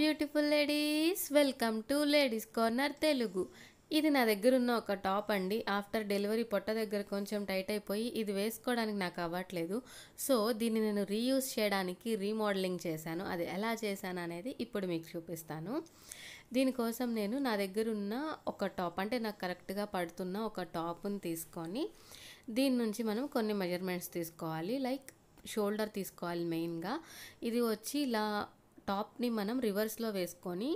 beautiful ladies welcome to ladies corner Telugu ఇది నా దగ్గర ఉన్న ఒక టాప్ అండి ఆఫ్టర్ డెలివరీ పొట్ట దగ్గర కొంచెం టైట్ అయిపోయి ఇది వేసుకోవడానికి నాకు అవ్వట్లేదు సో దీన్ని నేను రీయూస్ చేయడానికి రీమోడలింగ్ చేశాను అది ఎలా చేశాను అనేది ఇప్పుడు మీకు చూపిస్తాను దీనికోసం నేను నా దగ్గర ఉన్న ఒక టాప్ అంటే నాకు కరెక్ట్గా పడుతున్న ఒక టాప్ని తీసుకొని దీని నుంచి మనం కొన్ని మెజర్మెంట్స్ తీసుకోవాలి లైక్ షోల్డర్ తీసుకోవాలి మెయిన్గా ఇది వచ్చి ఇలా టాప్ని మనం రివర్స్లో వేసుకొని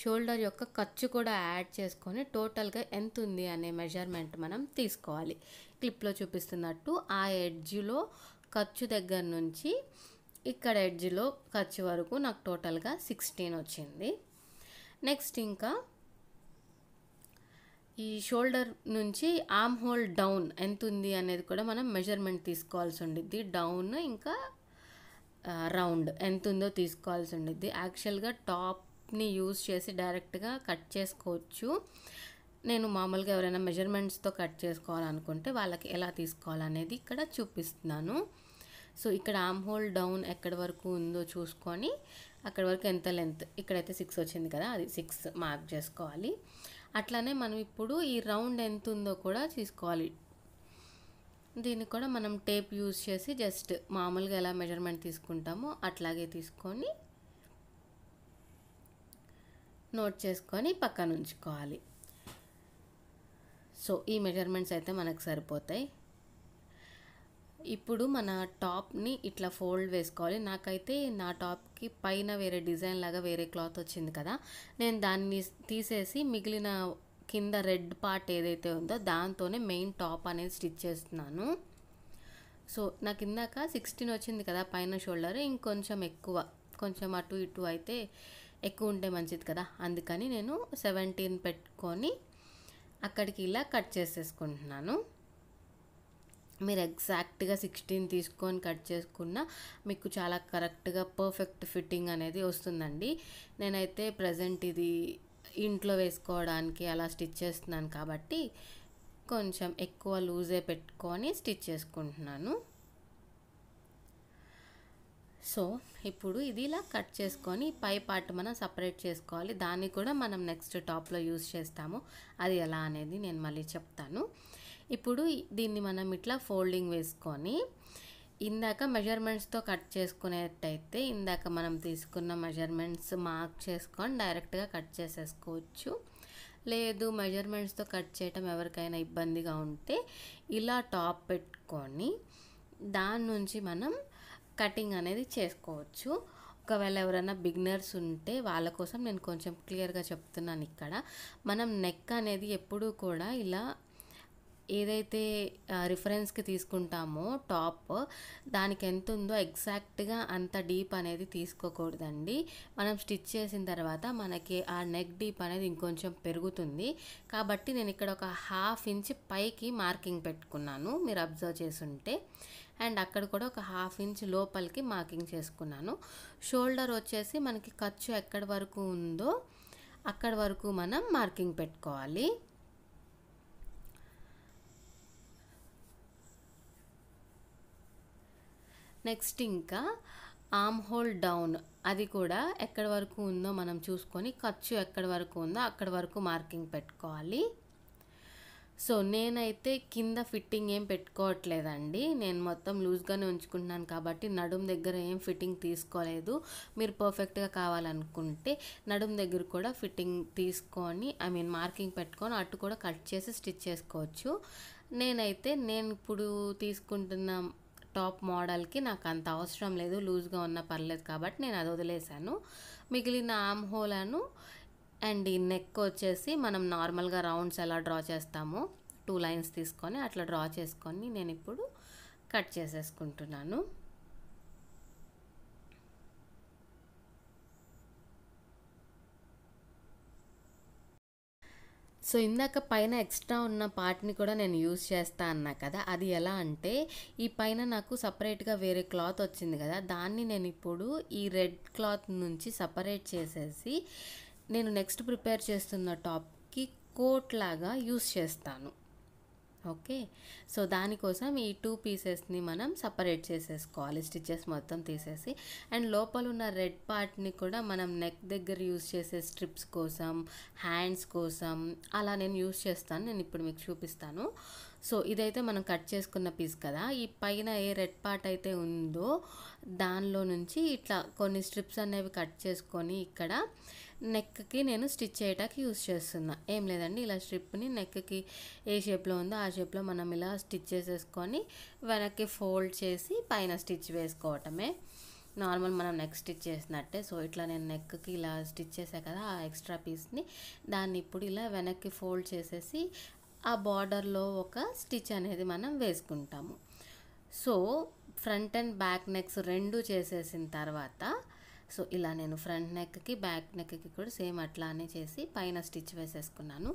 షోల్డర్ యొక్క ఖర్చు కూడా యాడ్ చేసుకొని టోటల్గా ఎంత ఉంది అనే మెజర్మెంట్ మనం తీసుకోవాలి క్లిప్లో చూపిస్తున్నట్టు ఆ ఎడ్జ్లో ఖర్చు దగ్గర నుంచి ఇక్కడ ఎడ్జ్లో ఖర్చు వరకు నాకు టోటల్గా సిక్స్టీన్ వచ్చింది నెక్స్ట్ ఇంకా ఈ షోల్డర్ నుంచి ఆమ్ హోల్ డౌన్ ఎంత ఉంది అనేది కూడా మనం మెజర్మెంట్ తీసుకోవాల్సి ఉండిద్ది డౌన్ ఇంకా రౌండ్ ఎంత ఉందో తీసుకోవాల్సి ఉండిద్ది యాక్చువల్గా టాప్ని యూజ్ చేసి డైరెక్ట్గా కట్ చేసుకోవచ్చు నేను మామూలుగా ఎవరైనా మెజర్మెంట్స్తో కట్ చేసుకోవాలనుకుంటే వాళ్ళకి ఎలా తీసుకోవాలనేది ఇక్కడ చూపిస్తున్నాను సో ఇక్కడ ఆమ్ హోల్ డౌన్ ఎక్కడి వరకు ఉందో చూసుకొని అక్కడ వరకు ఎంత లెంత్ ఇక్కడైతే సిక్స్ వచ్చింది కదా అది సిక్స్ మార్క్ చేసుకోవాలి అట్లానే మనం ఇప్పుడు ఈ రౌండ్ ఎంత ఉందో కూడా తీసుకోవాలి దీన్ని కూడా మనం టేప్ యూజ్ చేసి జస్ట్ మామూలుగా ఎలా మెజర్మెంట్ తీసుకుంటామో అట్లాగే తీసుకొని నోట్ చేసుకొని పక్కన ఉంచుకోవాలి సో ఈ మెజర్మెంట్స్ అయితే మనకు సరిపోతాయి ఇప్పుడు మన టాప్ని ఇట్లా ఫోల్డ్ వేసుకోవాలి నాకైతే నా టాప్కి పైన వేరే డిజైన్ లాగా వేరే క్లాత్ వచ్చింది కదా నేను దాన్ని తీసేసి మిగిలిన కింద రెడ్ పార్ట్ ఏదైతే ఉందో దాంతోనే మెయిన్ టాప్ అనేది స్టిచ్ చేస్తున్నాను సో నాకు ఇందాక సిక్స్టీన్ వచ్చింది కదా పైన షోల్డర్ ఇంకొంచెం ఎక్కువ కొంచెం అటు ఇటు అయితే ఎక్కువ ఉంటే మంచిది కదా అందుకని నేను సెవెంటీన్ పెట్టుకొని అక్కడికి ఇలా కట్ చేసేసుకుంటున్నాను మీరు ఎగ్జాక్ట్గా సిక్స్టీన్ తీసుకొని కట్ చేసుకున్న మీకు చాలా కరెక్ట్గా పర్ఫెక్ట్ ఫిట్టింగ్ అనేది వస్తుందండి నేనైతే ప్రజెంట్ ఇది ఇంట్లో వేసుకోవడానికి అలా స్టిచ్ చేస్తున్నాను కాబట్టి కొంచెం ఎక్కువ లూజే పెట్టుకొని స్టిచ్ చేసుకుంటున్నాను సో ఇప్పుడు ఇది ఇలా కట్ చేసుకొని పై పార్ట్ మనం సపరేట్ చేసుకోవాలి దాన్ని కూడా మనం నెక్స్ట్ టాప్లో యూజ్ చేస్తాము అది ఎలా అనేది నేను మళ్ళీ చెప్తాను ఇప్పుడు దీన్ని మనం ఇట్లా ఫోల్డింగ్ వేసుకొని ఇందాక మెజర్మెంట్స్తో కట్ చేసుకునేటైతే ఇందాక మనం తీసుకున్న మెజర్మెంట్స్ మార్క్ చేసుకొని డైరెక్ట్గా కట్ చేసేసుకోవచ్చు లేదు మెజర్మెంట్స్తో కట్ చేయటం ఎవరికైనా ఇబ్బందిగా ఉంటే ఇలా టాప్ పెట్టుకొని దాని నుంచి మనం కటింగ్ అనేది చేసుకోవచ్చు ఒకవేళ ఎవరైనా బిగినర్స్ ఉంటే వాళ్ళ కోసం నేను కొంచెం క్లియర్గా చెప్తున్నాను ఇక్కడ మనం నెక్ అనేది ఎప్పుడూ కూడా ఇలా ఏదైతే రిఫరెన్స్కి తీసుకుంటామో టాప్ దానికి ఎంత ఉందో ఎగ్జాక్ట్గా అంత డీప్ అనేది తీసుకోకూడదండి మనం స్టిచ్ చేసిన తర్వాత మనకి ఆ నెక్ డీప్ అనేది ఇంకొంచెం పెరుగుతుంది కాబట్టి నేను ఇక్కడ ఒక హాఫ్ ఇంచ్ పైకి మార్కింగ్ పెట్టుకున్నాను మీరు అబ్జర్వ్ చేసుంటే అండ్ అక్కడ కూడా ఒక హాఫ్ ఇంచ్ లోపలికి మార్కింగ్ చేసుకున్నాను షోల్డర్ వచ్చేసి మనకి ఖర్చు ఎక్కడి వరకు ఉందో అక్కడి వరకు మనం మార్కింగ్ పెట్టుకోవాలి నెక్స్ట్ ఇంకా ఆమ్ హోల్ డౌన్ అది కూడా ఎక్కడి వరకు ఉందో మనం చూసుకొని ఖర్చు ఎక్కడి వరకు ఉందో అక్కడి వరకు మార్కింగ్ పెట్టుకోవాలి సో నేనైతే కింద ఫిట్టింగ్ ఏం పెట్టుకోవట్లేదండి నేను మొత్తం లూజ్గానే ఉంచుకుంటున్నాను కాబట్టి నడుం దగ్గర ఏం ఫిట్టింగ్ తీసుకోలేదు మీరు పర్ఫెక్ట్గా కావాలనుకుంటే నడుం దగ్గర కూడా ఫిట్టింగ్ తీసుకొని ఐ మీన్ మార్కింగ్ పెట్టుకొని అటు కూడా కట్ చేసి స్టిచ్ చేసుకోవచ్చు నేనైతే నేను ఇప్పుడు తీసుకుంటున్న టాప్ మోడల్కి నాకు అంత అవసరం లేదు లూజ్గా ఉన్నా పర్లేదు కాబట్టి నేను అది వదిలేశాను మిగిలిన ఆమ్ హోలను అండ్ ఈ నెక్ వచ్చేసి మనం నార్మల్గా రౌండ్స్ ఎలా డ్రా చేస్తామో టూ లైన్స్ తీసుకొని అట్లా డ్రా చేసుకొని నేను ఇప్పుడు కట్ చేసేసుకుంటున్నాను సో ఇందాక పైన ఎక్స్ట్రా ఉన్న పార్ట్ని కూడా నేను యూజ్ చేస్తా అన్నా కదా అది ఎలా అంటే ఈ పైన నాకు సపరేట్గా వేరే క్లాత్ వచ్చింది కదా దాన్ని నేను ఇప్పుడు ఈ రెడ్ క్లాత్ నుంచి సపరేట్ చేసేసి నేను నెక్స్ట్ ప్రిపేర్ చేస్తున్న టాప్కి కోట్ లాగా యూస్ చేస్తాను ఓకే సో దానికోసం ఈ టూ పీసెస్ని మనం సపరేట్ చేసేసుకోవాలి స్టిచెస్ మొత్తం తీసేసి అండ్ లోపల ఉన్న రెడ్ పార్ట్ని కూడా మనం నెక్ దగ్గర యూస్ చేసే స్ట్రిప్స్ కోసం హ్యాండ్స్ కోసం అలా నేను యూస్ చేస్తాను నేను ఇప్పుడు మీకు చూపిస్తాను సో ఇదైతే మనం కట్ చేసుకున్న పీస్ కదా ఈ పైన ఏ రెడ్ పార్ట్ అయితే ఉందో దానిలో నుంచి ఇట్లా కొన్ని స్ట్రిప్స్ అనేవి కట్ చేసుకొని ఇక్కడ నెక్కి నేను స్టిచ్ చేయడానికి యూస్ చేస్తున్నా ఏం లేదండి ఇలా స్ట్రిప్ని నెక్కి ఏ షేప్లో ఉందో ఆ షేప్లో మనం ఇలా స్టిచ్ చేసేసుకొని వెనక్కి ఫోల్డ్ చేసి పైన స్టిచ్ వేసుకోవటమే నార్మల్ మనం నెక్ స్టిచ్ చేసినట్టే సో ఇట్లా నేను నెక్కి ఇలా స్టిచ్ చేసా కదా ఆ ఎక్స్ట్రా పీస్ని దాన్ని ఇప్పుడు ఇలా వెనక్కి ఫోల్డ్ చేసేసి ఆ బార్డర్లో ఒక స్టిచ్ అనేది మనం వేసుకుంటాము so front and back necks రెండు చేసేసిన తర్వాత సో ఇలా నేను ఫ్రంట్ నెక్కి బ్యాక్ నెక్కి కూడా సేమ్ అట్లానే చేసి పైన స్టిచ్ వేసేసుకున్నాను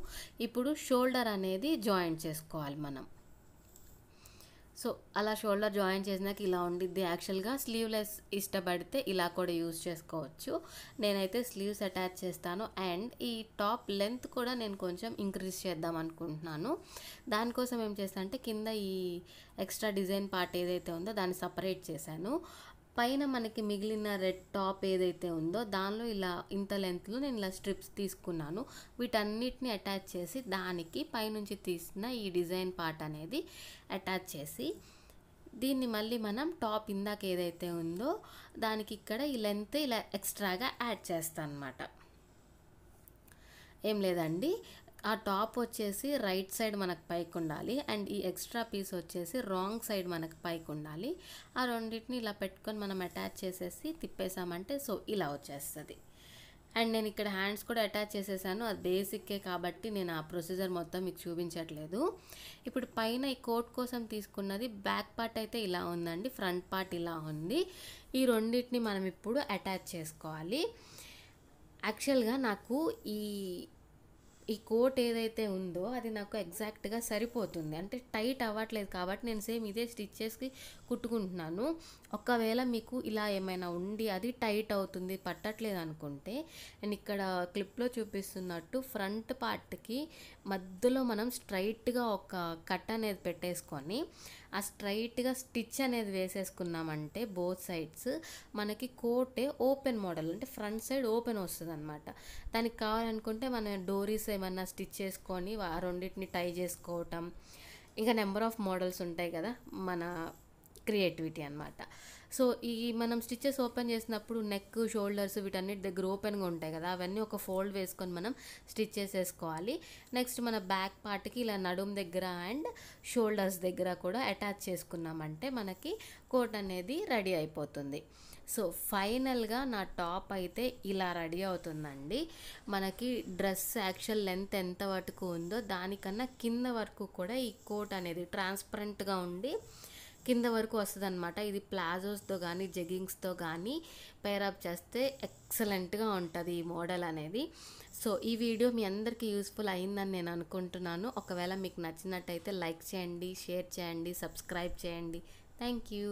ఇప్పుడు షోల్డర్ అనేది జాయింట్ చేసుకోవాలి మనం సో అలా షోల్డర్ జాయిన్ చేసినాక ఇలా ఉండిద్ది యాక్చువల్గా స్లీవ్లెస్ ఇష్టపడితే ఇలా కూడా యూజ్ చేసుకోవచ్చు నేనైతే స్లీవ్స్ అటాచ్ చేస్తాను అండ్ ఈ టాప్ లెంత్ కూడా నేను కొంచెం ఇంక్రీజ్ చేద్దాం అనుకుంటున్నాను దానికోసం ఏం చేస్తానంటే అంటే కింద ఈ ఎక్స్ట్రా డిజైన్ పార్ట్ ఏదైతే ఉందో దాన్ని సపరేట్ చేశాను పైన మనకి మిగిలిన రెడ్ టాప్ ఏదైతే ఉందో దానిలో ఇలా ఇంత లెంత్లో నేను ఇలా స్ట్రిప్స్ తీసుకున్నాను వీటన్నిటిని అటాచ్ చేసి దానికి పైనుంచి తీసిన ఈ డిజైన్ పార్ట్ అనేది అటాచ్ చేసి దీన్ని మళ్ళీ మనం టాప్ ఇందాక ఏదైతే ఉందో దానికి ఇక్కడ ఈ లెంత్ ఇలా ఎక్స్ట్రాగా యాడ్ చేస్తాను అనమాట ఏం లేదండి ఆ టాప్ వచ్చేసి రైట్ సైడ్ మనకు పైకి ఉండాలి అండ్ ఈ ఎక్స్ట్రా పీస్ వచ్చేసి రాంగ్ సైడ్ మనకు పైకి ఉండాలి ఆ రెండింటిని ఇలా పెట్టుకొని మనం అటాచ్ చేసేసి తిప్పేసామంటే సో ఇలా వచ్చేస్తుంది అండ్ నేను ఇక్కడ హ్యాండ్స్ కూడా అటాచ్ చేసేసాను అది బేసిక్కే కాబట్టి నేను ఆ ప్రొసీజర్ మొత్తం మీకు చూపించట్లేదు ఇప్పుడు పైన ఈ కోట్ కోసం తీసుకున్నది బ్యాక్ పార్ట్ అయితే ఇలా ఉందండి ఫ్రంట్ పార్ట్ ఇలా ఉంది ఈ రెండింటిని మనం ఇప్పుడు అటాచ్ చేసుకోవాలి యాక్చువల్గా నాకు ఈ ఈ కోట్ ఏదైతే ఉందో అది నాకు ఎగ్జాక్ట్గా సరిపోతుంది అంటే టైట్ అవ్వట్లేదు కాబట్టి నేను సేమ్ ఇదే స్టిచ్చెస్కి కుట్టుకుంటున్నాను ఒకవేళ మీకు ఇలా ఏమైనా ఉండి అది టైట్ అవుతుంది పట్టట్లేదు అనుకుంటే నేను ఇక్కడ క్లిప్లో చూపిస్తున్నట్టు ఫ్రంట్ పార్ట్కి మధ్యలో మనం స్ట్రైట్గా ఒక కట్ అనేది పెట్టేసుకొని ఆ స్ట్రైట్గా స్టిచ్ అనేది వేసేసుకున్నామంటే బోత్ సైడ్స్ మనకి కోటే ఓపెన్ మోడల్ అంటే ఫ్రంట్ సైడ్ ఓపెన్ వస్తుంది అనమాట దానికి కావాలనుకుంటే మనం డోరీస్ ఏమన్నా స్టిచ్ చేసుకొని ఆ రెండింటిని టై చేసుకోవటం ఇంకా నెంబర్ ఆఫ్ మోడల్స్ ఉంటాయి కదా మన క్రియేటివిటీ అనమాట సో ఈ మనం స్టిచ్చెస్ ఓపెన్ చేసినప్పుడు నెక్ షోల్డర్స్ వీటన్నిటి దగ్గర ఓపెన్గా ఉంటాయి కదా అవన్నీ ఒక ఫోల్డ్ వేసుకొని మనం స్టిచ్ చేసేసుకోవాలి నెక్స్ట్ మన బ్యాక్ పార్ట్కి ఇలా నడుము దగ్గర అండ్ షోల్డర్స్ దగ్గర కూడా అటాచ్ చేసుకున్నామంటే మనకి కోట్ అనేది రెడీ అయిపోతుంది సో ఫైనల్గా నా టాప్ అయితే ఇలా రెడీ అవుతుందండి మనకి డ్రెస్ యాక్చువల్ లెంత్ ఎంత వరకు ఉందో దానికన్నా కింద వరకు కూడా ఈ కోట్ అనేది ట్రాన్స్పరెంట్గా ఉండి కింద వరకు వస్తుంది అనమాట ఇది ప్లాజోస్తో కానీ జెగ్గింగ్స్తో కానీ పేరప్ చేస్తే ఎక్సలెంట్గా ఉంటుంది ఈ మోడల్ అనేది సో ఈ వీడియో మీ అందరికీ యూస్ఫుల్ అయిందని నేను అనుకుంటున్నాను ఒకవేళ మీకు నచ్చినట్టయితే లైక్ చేయండి షేర్ చేయండి సబ్స్క్రైబ్ చేయండి థ్యాంక్ యూ